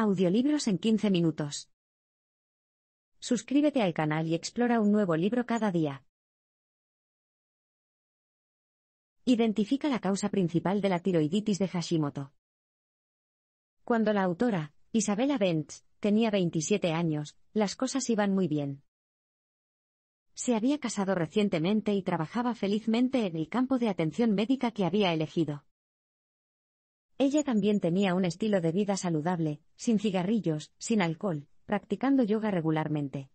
Audiolibros en 15 minutos. Suscríbete al canal y explora un nuevo libro cada día. Identifica la causa principal de la tiroiditis de Hashimoto. Cuando la autora, Isabella Bentz, tenía 27 años, las cosas iban muy bien. Se había casado recientemente y trabajaba felizmente en el campo de atención médica que había elegido. Ella también tenía un estilo de vida saludable, sin cigarrillos, sin alcohol, practicando yoga regularmente.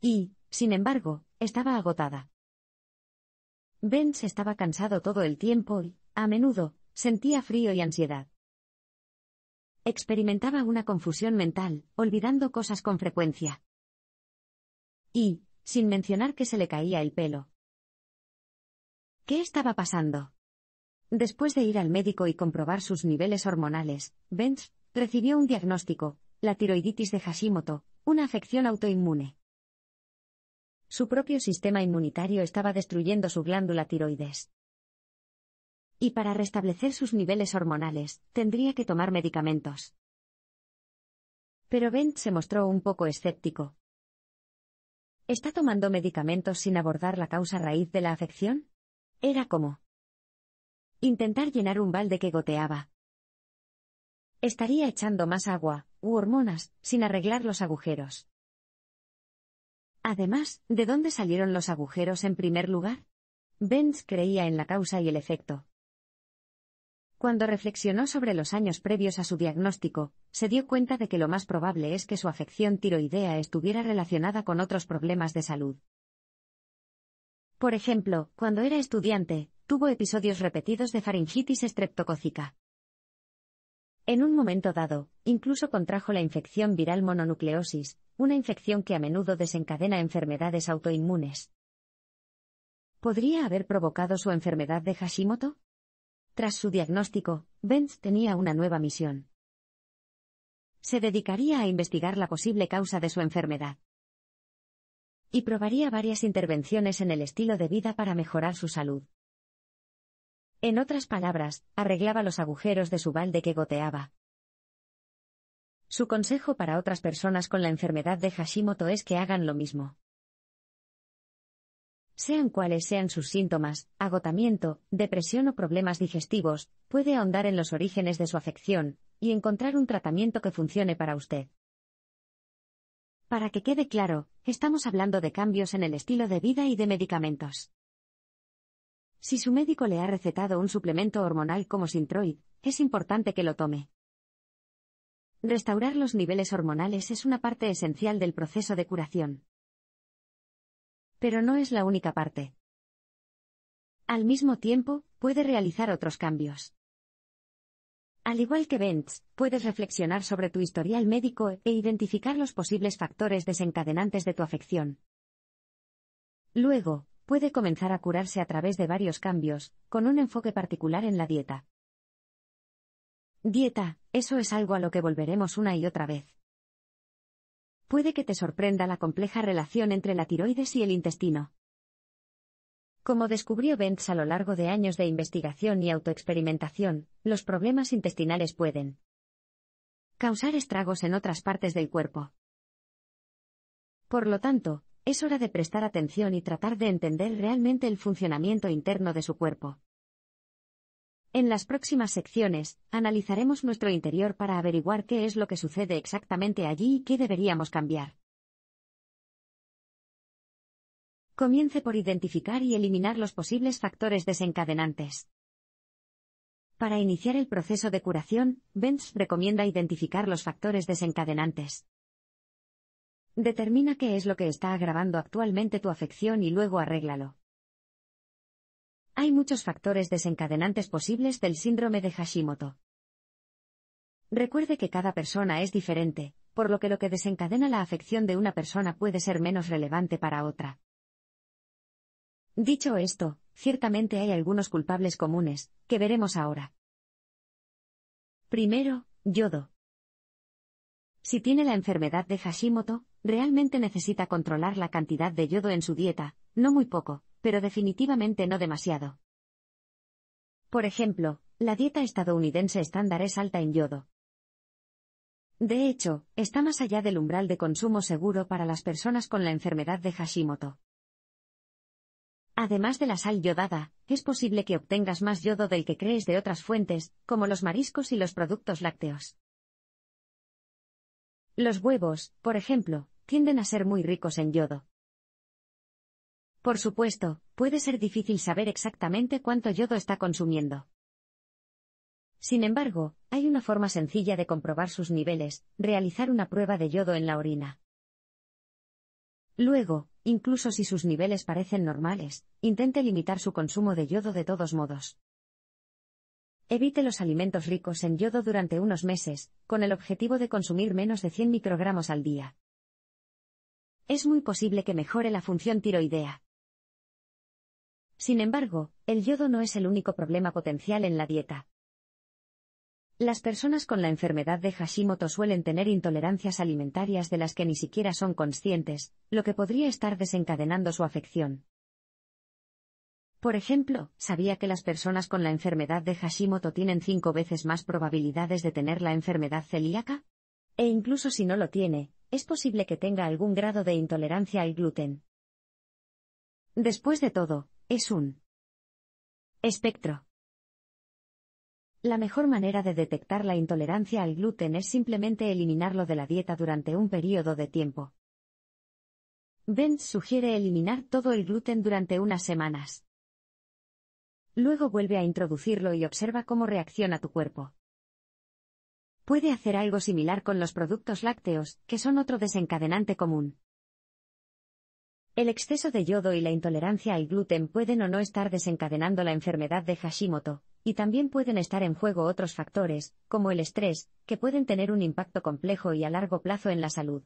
Y, sin embargo, estaba agotada. Benz estaba cansado todo el tiempo y, a menudo, sentía frío y ansiedad. Experimentaba una confusión mental, olvidando cosas con frecuencia. Y, sin mencionar que se le caía el pelo. ¿Qué estaba pasando? Después de ir al médico y comprobar sus niveles hormonales, Benz recibió un diagnóstico, la tiroiditis de Hashimoto, una afección autoinmune. Su propio sistema inmunitario estaba destruyendo su glándula tiroides. Y para restablecer sus niveles hormonales, tendría que tomar medicamentos. Pero Bent se mostró un poco escéptico. ¿Está tomando medicamentos sin abordar la causa raíz de la afección? Era como intentar llenar un balde que goteaba. Estaría echando más agua, u hormonas, sin arreglar los agujeros. Además, ¿de dónde salieron los agujeros en primer lugar? Benz creía en la causa y el efecto. Cuando reflexionó sobre los años previos a su diagnóstico, se dio cuenta de que lo más probable es que su afección tiroidea estuviera relacionada con otros problemas de salud. Por ejemplo, cuando era estudiante, tuvo episodios repetidos de faringitis estreptocócica. En un momento dado, incluso contrajo la infección viral mononucleosis, una infección que a menudo desencadena enfermedades autoinmunes. ¿Podría haber provocado su enfermedad de Hashimoto? Tras su diagnóstico, Benz tenía una nueva misión. Se dedicaría a investigar la posible causa de su enfermedad y probaría varias intervenciones en el estilo de vida para mejorar su salud. En otras palabras, arreglaba los agujeros de su balde que goteaba. Su consejo para otras personas con la enfermedad de Hashimoto es que hagan lo mismo. Sean cuales sean sus síntomas, agotamiento, depresión o problemas digestivos, puede ahondar en los orígenes de su afección, y encontrar un tratamiento que funcione para usted. Para que quede claro, estamos hablando de cambios en el estilo de vida y de medicamentos. Si su médico le ha recetado un suplemento hormonal como Sintroid, es importante que lo tome. Restaurar los niveles hormonales es una parte esencial del proceso de curación. Pero no es la única parte. Al mismo tiempo, puede realizar otros cambios. Al igual que Benz, puedes reflexionar sobre tu historial médico e identificar los posibles factores desencadenantes de tu afección. Luego, puede comenzar a curarse a través de varios cambios, con un enfoque particular en la dieta. Dieta, eso es algo a lo que volveremos una y otra vez. Puede que te sorprenda la compleja relación entre la tiroides y el intestino. Como descubrió Bentz a lo largo de años de investigación y autoexperimentación, los problemas intestinales pueden causar estragos en otras partes del cuerpo. Por lo tanto, es hora de prestar atención y tratar de entender realmente el funcionamiento interno de su cuerpo. En las próximas secciones, analizaremos nuestro interior para averiguar qué es lo que sucede exactamente allí y qué deberíamos cambiar. Comience por identificar y eliminar los posibles factores desencadenantes. Para iniciar el proceso de curación, Benz recomienda identificar los factores desencadenantes. Determina qué es lo que está agravando actualmente tu afección y luego arréglalo. Hay muchos factores desencadenantes posibles del síndrome de Hashimoto. Recuerde que cada persona es diferente, por lo que lo que desencadena la afección de una persona puede ser menos relevante para otra. Dicho esto, ciertamente hay algunos culpables comunes, que veremos ahora. Primero, yodo. Si tiene la enfermedad de Hashimoto, realmente necesita controlar la cantidad de yodo en su dieta, no muy poco, pero definitivamente no demasiado. Por ejemplo, la dieta estadounidense estándar es alta en yodo. De hecho, está más allá del umbral de consumo seguro para las personas con la enfermedad de Hashimoto. Además de la sal yodada, es posible que obtengas más yodo del que crees de otras fuentes, como los mariscos y los productos lácteos. Los huevos, por ejemplo, tienden a ser muy ricos en yodo. Por supuesto, puede ser difícil saber exactamente cuánto yodo está consumiendo. Sin embargo, hay una forma sencilla de comprobar sus niveles, realizar una prueba de yodo en la orina. Luego, incluso si sus niveles parecen normales, intente limitar su consumo de yodo de todos modos. Evite los alimentos ricos en yodo durante unos meses, con el objetivo de consumir menos de 100 microgramos al día. Es muy posible que mejore la función tiroidea. Sin embargo, el yodo no es el único problema potencial en la dieta. Las personas con la enfermedad de Hashimoto suelen tener intolerancias alimentarias de las que ni siquiera son conscientes, lo que podría estar desencadenando su afección. Por ejemplo, sabía que las personas con la enfermedad de Hashimoto tienen cinco veces más probabilidades de tener la enfermedad celíaca? E incluso si no lo tiene, es posible que tenga algún grado de intolerancia al gluten. Después de todo, es un espectro. La mejor manera de detectar la intolerancia al gluten es simplemente eliminarlo de la dieta durante un periodo de tiempo. Benz sugiere eliminar todo el gluten durante unas semanas. Luego vuelve a introducirlo y observa cómo reacciona tu cuerpo. Puede hacer algo similar con los productos lácteos, que son otro desencadenante común. El exceso de yodo y la intolerancia al gluten pueden o no estar desencadenando la enfermedad de Hashimoto, y también pueden estar en juego otros factores, como el estrés, que pueden tener un impacto complejo y a largo plazo en la salud.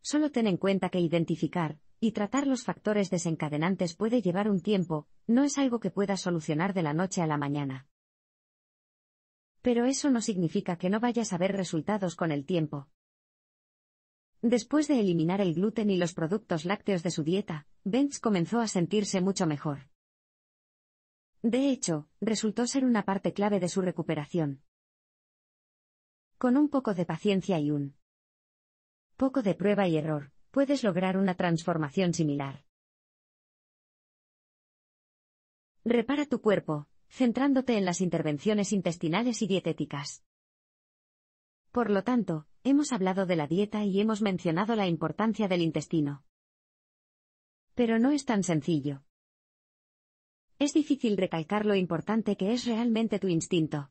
Solo ten en cuenta que identificar y tratar los factores desencadenantes puede llevar un tiempo, no es algo que puedas solucionar de la noche a la mañana. Pero eso no significa que no vayas a ver resultados con el tiempo. Después de eliminar el gluten y los productos lácteos de su dieta, Benz comenzó a sentirse mucho mejor. De hecho, resultó ser una parte clave de su recuperación. Con un poco de paciencia y un poco de prueba y error, puedes lograr una transformación similar. Repara tu cuerpo, centrándote en las intervenciones intestinales y dietéticas. Por lo tanto, hemos hablado de la dieta y hemos mencionado la importancia del intestino. Pero no es tan sencillo es difícil recalcar lo importante que es realmente tu instinto.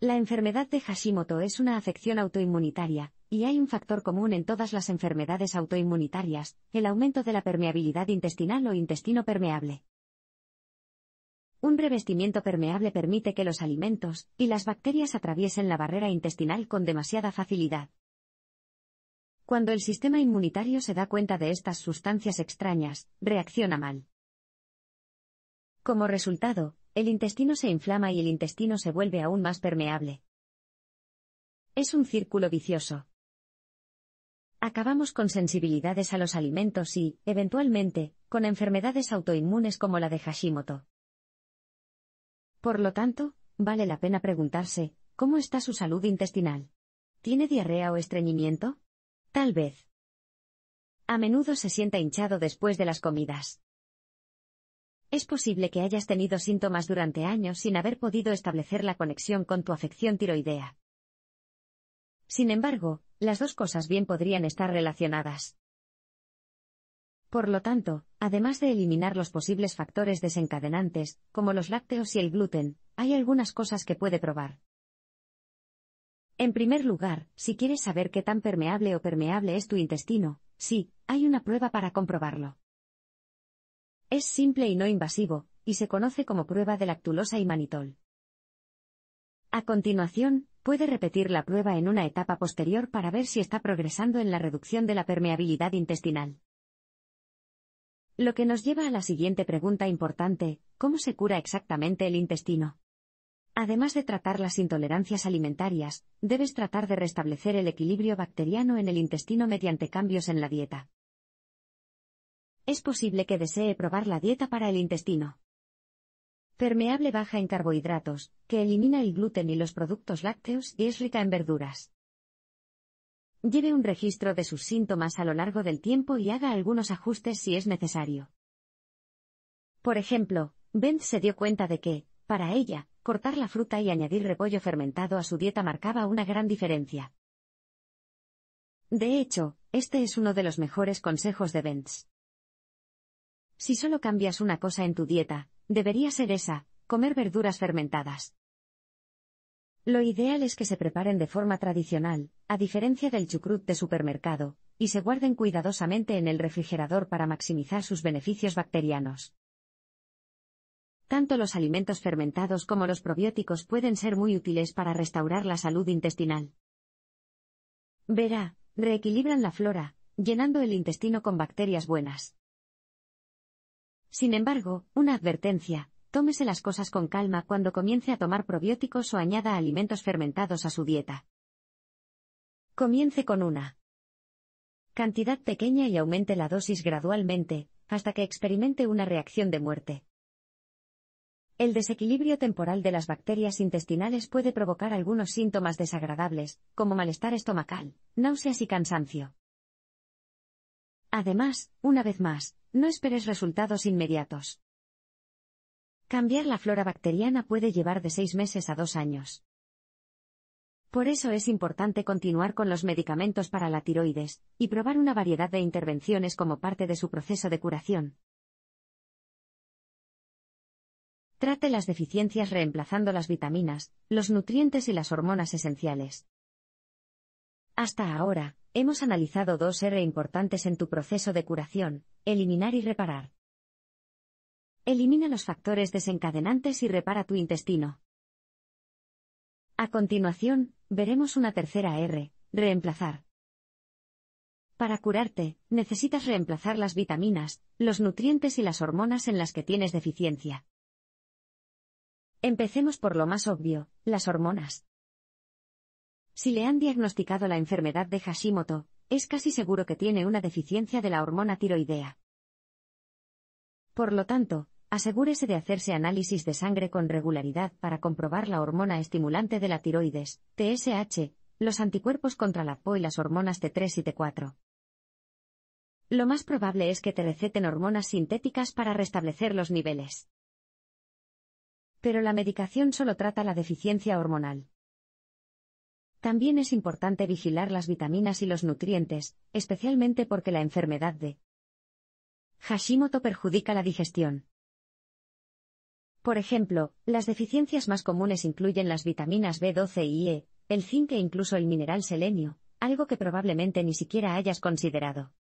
La enfermedad de Hashimoto es una afección autoinmunitaria, y hay un factor común en todas las enfermedades autoinmunitarias, el aumento de la permeabilidad intestinal o intestino permeable. Un revestimiento permeable permite que los alimentos y las bacterias atraviesen la barrera intestinal con demasiada facilidad. Cuando el sistema inmunitario se da cuenta de estas sustancias extrañas, reacciona mal. Como resultado, el intestino se inflama y el intestino se vuelve aún más permeable. Es un círculo vicioso. Acabamos con sensibilidades a los alimentos y, eventualmente, con enfermedades autoinmunes como la de Hashimoto. Por lo tanto, vale la pena preguntarse, ¿cómo está su salud intestinal? ¿Tiene diarrea o estreñimiento? Tal vez. A menudo se sienta hinchado después de las comidas. Es posible que hayas tenido síntomas durante años sin haber podido establecer la conexión con tu afección tiroidea. Sin embargo, las dos cosas bien podrían estar relacionadas. Por lo tanto, además de eliminar los posibles factores desencadenantes, como los lácteos y el gluten, hay algunas cosas que puede probar. En primer lugar, si quieres saber qué tan permeable o permeable es tu intestino, sí, hay una prueba para comprobarlo. Es simple y no invasivo, y se conoce como prueba de lactulosa y manitol. A continuación, puede repetir la prueba en una etapa posterior para ver si está progresando en la reducción de la permeabilidad intestinal. Lo que nos lleva a la siguiente pregunta importante, ¿cómo se cura exactamente el intestino? Además de tratar las intolerancias alimentarias, debes tratar de restablecer el equilibrio bacteriano en el intestino mediante cambios en la dieta es posible que desee probar la dieta para el intestino. Permeable baja en carbohidratos, que elimina el gluten y los productos lácteos y es rica en verduras. Lleve un registro de sus síntomas a lo largo del tiempo y haga algunos ajustes si es necesario. Por ejemplo, Benz se dio cuenta de que, para ella, cortar la fruta y añadir repollo fermentado a su dieta marcaba una gran diferencia. De hecho, este es uno de los mejores consejos de Benz. Si solo cambias una cosa en tu dieta, debería ser esa, comer verduras fermentadas. Lo ideal es que se preparen de forma tradicional, a diferencia del chucrut de supermercado, y se guarden cuidadosamente en el refrigerador para maximizar sus beneficios bacterianos. Tanto los alimentos fermentados como los probióticos pueden ser muy útiles para restaurar la salud intestinal. Verá, reequilibran la flora, llenando el intestino con bacterias buenas. Sin embargo, una advertencia, tómese las cosas con calma cuando comience a tomar probióticos o añada alimentos fermentados a su dieta. Comience con una cantidad pequeña y aumente la dosis gradualmente, hasta que experimente una reacción de muerte. El desequilibrio temporal de las bacterias intestinales puede provocar algunos síntomas desagradables, como malestar estomacal, náuseas y cansancio. Además, una vez más, no esperes resultados inmediatos. Cambiar la flora bacteriana puede llevar de seis meses a dos años. Por eso es importante continuar con los medicamentos para la tiroides, y probar una variedad de intervenciones como parte de su proceso de curación. Trate las deficiencias reemplazando las vitaminas, los nutrientes y las hormonas esenciales. Hasta ahora, hemos analizado dos R importantes en tu proceso de curación, eliminar y reparar. Elimina los factores desencadenantes y repara tu intestino. A continuación, veremos una tercera R, reemplazar. Para curarte, necesitas reemplazar las vitaminas, los nutrientes y las hormonas en las que tienes deficiencia. Empecemos por lo más obvio, las hormonas. Si le han diagnosticado la enfermedad de Hashimoto, es casi seguro que tiene una deficiencia de la hormona tiroidea. Por lo tanto, asegúrese de hacerse análisis de sangre con regularidad para comprobar la hormona estimulante de la tiroides, TSH, los anticuerpos contra la PO y las hormonas T3 y T4. Lo más probable es que te receten hormonas sintéticas para restablecer los niveles. Pero la medicación solo trata la deficiencia hormonal. También es importante vigilar las vitaminas y los nutrientes, especialmente porque la enfermedad de Hashimoto perjudica la digestión. Por ejemplo, las deficiencias más comunes incluyen las vitaminas B12 y E, el zinc e incluso el mineral selenio, algo que probablemente ni siquiera hayas considerado.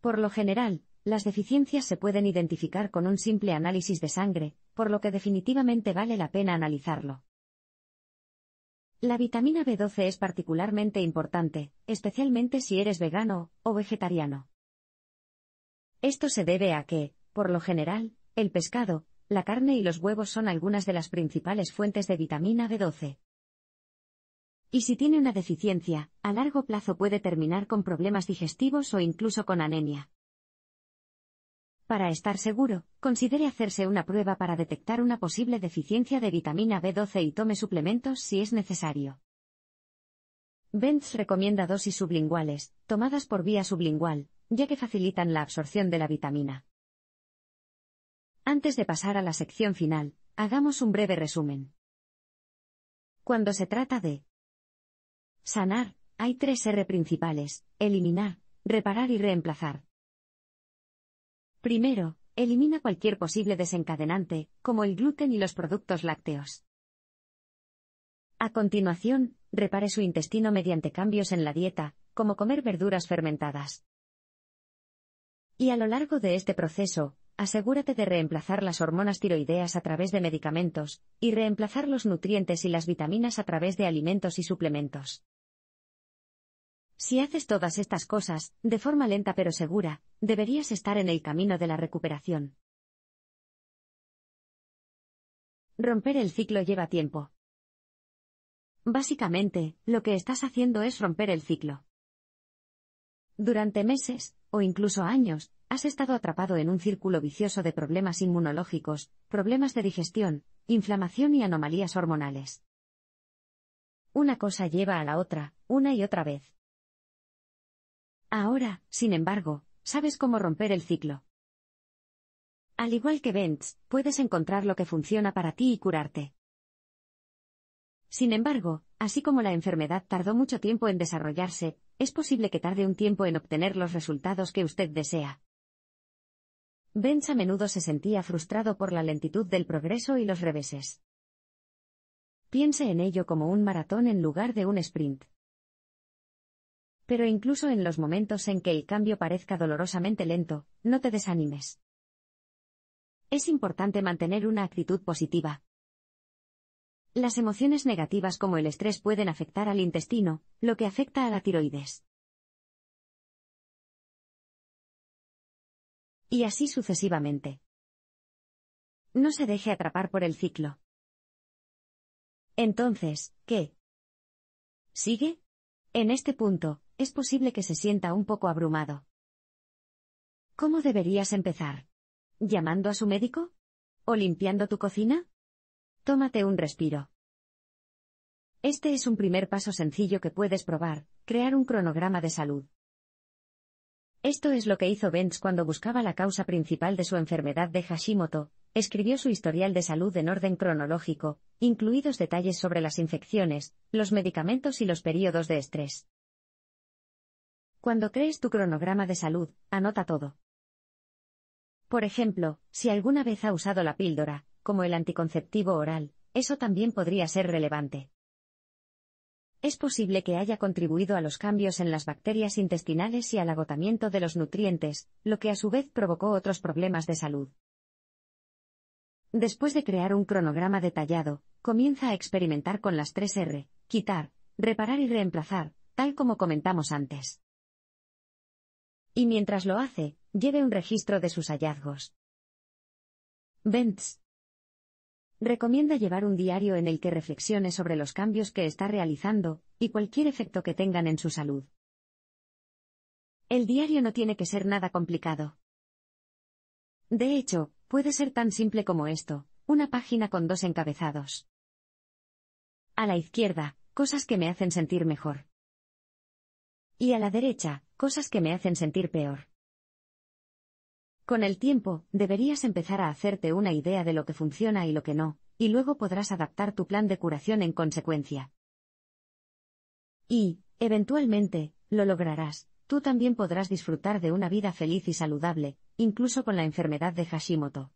Por lo general, las deficiencias se pueden identificar con un simple análisis de sangre, por lo que definitivamente vale la pena analizarlo. La vitamina B12 es particularmente importante, especialmente si eres vegano o vegetariano. Esto se debe a que, por lo general, el pescado, la carne y los huevos son algunas de las principales fuentes de vitamina B12. Y si tiene una deficiencia, a largo plazo puede terminar con problemas digestivos o incluso con anemia. Para estar seguro, considere hacerse una prueba para detectar una posible deficiencia de vitamina B12 y tome suplementos si es necesario. Benz recomienda dosis sublinguales, tomadas por vía sublingual, ya que facilitan la absorción de la vitamina. Antes de pasar a la sección final, hagamos un breve resumen. Cuando se trata de sanar, hay tres R principales, eliminar, reparar y reemplazar. Primero, elimina cualquier posible desencadenante, como el gluten y los productos lácteos. A continuación, repare su intestino mediante cambios en la dieta, como comer verduras fermentadas. Y a lo largo de este proceso, asegúrate de reemplazar las hormonas tiroideas a través de medicamentos, y reemplazar los nutrientes y las vitaminas a través de alimentos y suplementos. Si haces todas estas cosas, de forma lenta pero segura, deberías estar en el camino de la recuperación. Romper el ciclo lleva tiempo. Básicamente, lo que estás haciendo es romper el ciclo. Durante meses, o incluso años, has estado atrapado en un círculo vicioso de problemas inmunológicos, problemas de digestión, inflamación y anomalías hormonales. Una cosa lleva a la otra, una y otra vez. Ahora, sin embargo, sabes cómo romper el ciclo. Al igual que Benz, puedes encontrar lo que funciona para ti y curarte. Sin embargo, así como la enfermedad tardó mucho tiempo en desarrollarse, es posible que tarde un tiempo en obtener los resultados que usted desea. Benz a menudo se sentía frustrado por la lentitud del progreso y los reveses. Piense en ello como un maratón en lugar de un sprint. Pero incluso en los momentos en que el cambio parezca dolorosamente lento, no te desanimes. Es importante mantener una actitud positiva. Las emociones negativas como el estrés pueden afectar al intestino, lo que afecta a la tiroides. Y así sucesivamente. No se deje atrapar por el ciclo. Entonces, ¿qué? ¿Sigue? En este punto, es posible que se sienta un poco abrumado. ¿Cómo deberías empezar? ¿Llamando a su médico? ¿O limpiando tu cocina? Tómate un respiro. Este es un primer paso sencillo que puedes probar, crear un cronograma de salud. Esto es lo que hizo Benz cuando buscaba la causa principal de su enfermedad de Hashimoto, escribió su historial de salud en orden cronológico, incluidos detalles sobre las infecciones, los medicamentos y los periodos de estrés. Cuando crees tu cronograma de salud, anota todo. Por ejemplo, si alguna vez ha usado la píldora, como el anticonceptivo oral, eso también podría ser relevante. Es posible que haya contribuido a los cambios en las bacterias intestinales y al agotamiento de los nutrientes, lo que a su vez provocó otros problemas de salud. Después de crear un cronograma detallado, comienza a experimentar con las 3 R, quitar, reparar y reemplazar, tal como comentamos antes. Y mientras lo hace, lleve un registro de sus hallazgos. Bents Recomienda llevar un diario en el que reflexione sobre los cambios que está realizando, y cualquier efecto que tengan en su salud. El diario no tiene que ser nada complicado. De hecho, puede ser tan simple como esto, una página con dos encabezados. A la izquierda, cosas que me hacen sentir mejor. Y a la derecha, cosas que me hacen sentir peor. Con el tiempo, deberías empezar a hacerte una idea de lo que funciona y lo que no, y luego podrás adaptar tu plan de curación en consecuencia. Y, eventualmente, lo lograrás, tú también podrás disfrutar de una vida feliz y saludable, incluso con la enfermedad de Hashimoto.